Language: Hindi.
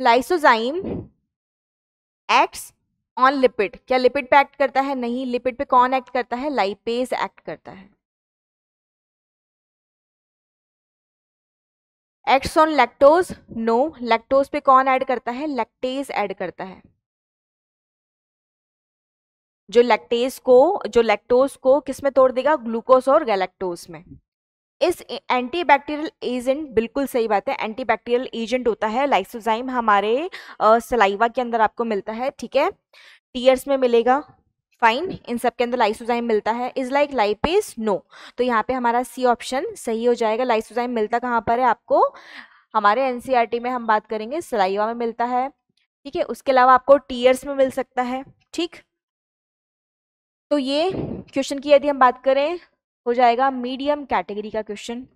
लाइसोजाइम एक्ट्स ऑन लिपिड क्या लिपिड पे एक्ट करता है नहीं लिपिड पे कौन एक्ट करता है लाइपेज एक्ट करता है acts on lactose no lactose पे कौन ऐड करता है लैक्टेज ऐड करता है जो लैक्टेज को जो लैक्टोज को किस में तोड़ देगा ग्लूकोज और गैलेक्टोज में इस एंटीबैक्टीरियल एजेंट बिल्कुल सही बात है एंटीबैक्टीरियल एजेंट होता है लाइसोजाइम हमारे सलाइवा के अंदर आपको मिलता है ठीक है टीयर्स में मिलेगा फाइन इन सब के अंदर लाइसोजाइम मिलता है इज लाइक लाइपेज नो तो यहाँ पे हमारा सी ऑप्शन सही हो जाएगा लाइसोजाइम मिलता कहाँ पर है आपको हमारे एन में हम बात करेंगे सलाइवा में मिलता है ठीक है उसके अलावा आपको टीयर्स में मिल सकता है ठीक तो ये क्वेश्चन की यदि हम बात करें हो जाएगा मीडियम कैटेगरी का क्वेश्चन